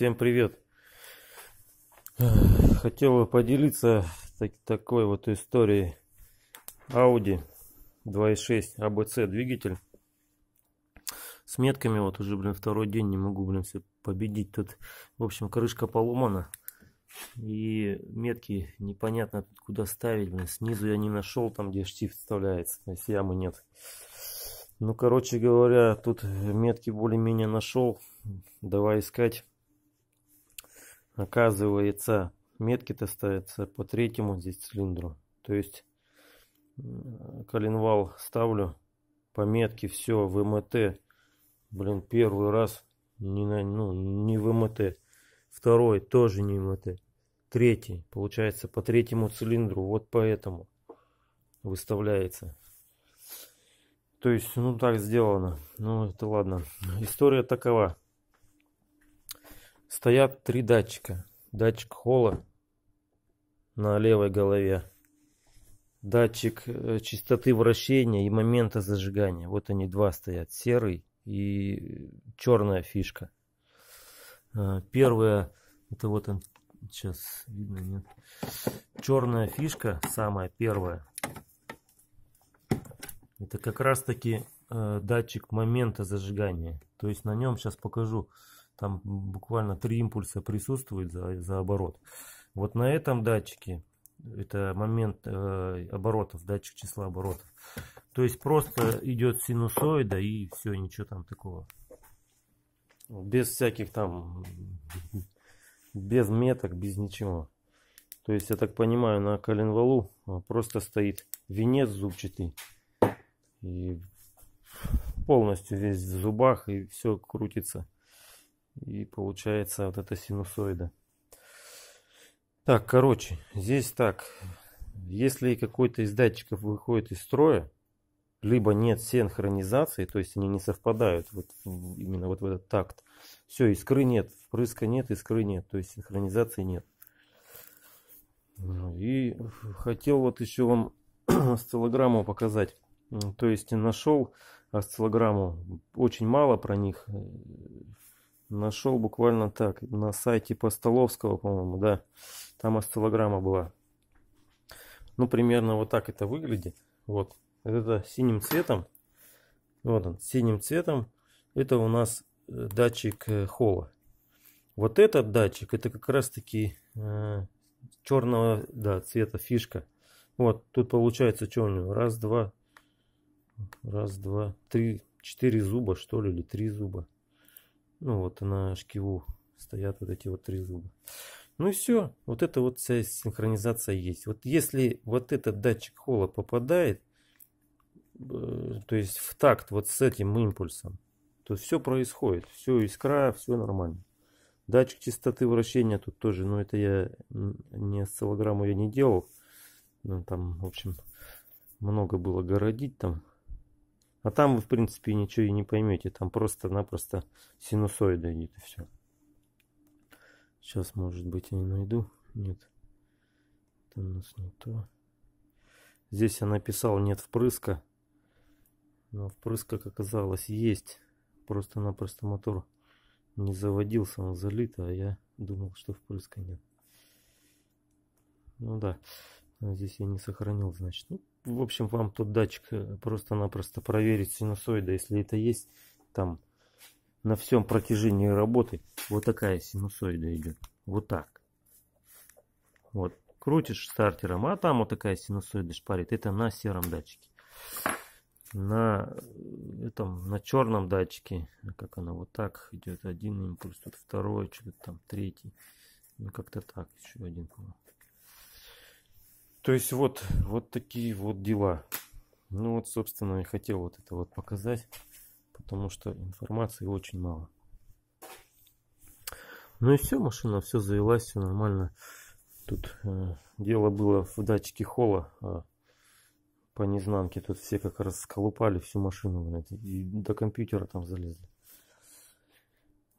Всем привет! Хотел бы поделиться так, такой вот историей Audi 2.6 ABC а двигатель с метками. Вот уже, блин, второй день не могу, блин, все победить. Тут, в общем, крышка поломана. И метки непонятно куда ставить, блин. Снизу я не нашел там, где штифт вставляется. То есть ямы нет. Ну, короче говоря, тут метки более-менее нашел. Давай искать. Оказывается, метки-то ставятся по третьему здесь цилиндру. То есть коленвал ставлю по метке все в МТ, Блин, первый раз не, на, ну, не в МТ, Второй тоже не МТ, Третий, получается, по третьему цилиндру. Вот поэтому выставляется. То есть, ну так сделано. Ну это ладно. История такова стоят три датчика. Датчик холла на левой голове, датчик э, частоты вращения и момента зажигания. Вот они два стоят, серый и черная фишка. Э, первая, это вот он, сейчас видно, нет. Черная фишка, самая первая, это как раз таки э, датчик момента зажигания. То есть на нем, сейчас покажу, там буквально три импульса присутствуют за, за оборот. Вот на этом датчике, это момент э, оборотов, датчик числа оборотов. То есть просто идет синусоида и все, ничего там такого. Без всяких там, без меток, без ничего. То есть, я так понимаю, на коленвалу а, просто стоит венец зубчатый. И полностью весь в зубах и все крутится. И получается вот эта синусоида. Так, короче, здесь так. Если какой-то из датчиков выходит из строя, либо нет синхронизации, то есть они не совпадают вот именно вот в этот такт. Все, искры нет, впрыска нет, искры нет, то есть синхронизации нет. Ну, и хотел вот еще вам осциллограмму показать. То есть нашел осциллограмму, очень мало про них э, Нашел буквально так, на сайте Постоловского, типа по-моему, да. Там астелограмма была. Ну, примерно вот так это выглядит. Вот. Это синим цветом. Вот он, синим цветом. Это у нас э, датчик э, холла. Вот этот датчик, это как раз таки э, черного да, цвета фишка. Вот, тут получается, что у него? Раз, два, раз, два, три, четыре зуба, что ли, или три зуба. Ну вот на шкиву стоят вот эти вот три зуба. Ну и все, вот эта вот вся синхронизация есть. Вот если вот этот датчик холла попадает, э, то есть в такт вот с этим импульсом, то все происходит, все искра, все нормально. Датчик частоты вращения тут тоже, но это я не осциллограмму я не делал. Ну, там, в общем, много было городить там а там вы, в принципе, ничего и не поймете. Там просто-напросто синусоида идет и все. Сейчас, может быть, я найду. Нет. Это у нас не то. Здесь я написал нет впрыска. Но впрыска, как оказалось, есть. Просто-напросто мотор не заводился, он залит, а я думал, что впрыска нет. Ну да, здесь я не сохранил, значит. Ну, в общем, вам тот датчик э, просто-напросто проверить синусоида, если это есть там на всем протяжении работы вот такая синусоида идет. Вот так. Вот. Крутишь стартером, а там вот такая синусоида шпарит. Это на сером датчике. На э, этом, на черном датчике, как она вот так идет, один импульс, тут второй, что-то там третий. Ну как-то так, еще один, то есть вот, вот такие вот дела. Ну вот, собственно, и хотел вот это вот показать, потому что информации очень мало. Ну и все, машина, все завелась, все нормально. Тут э, дело было в датчике холла э, по незнанке. Тут все как раз сколупали всю машину, блядь, и до компьютера там залезли.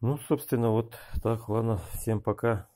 Ну, собственно, вот так, ладно, всем пока.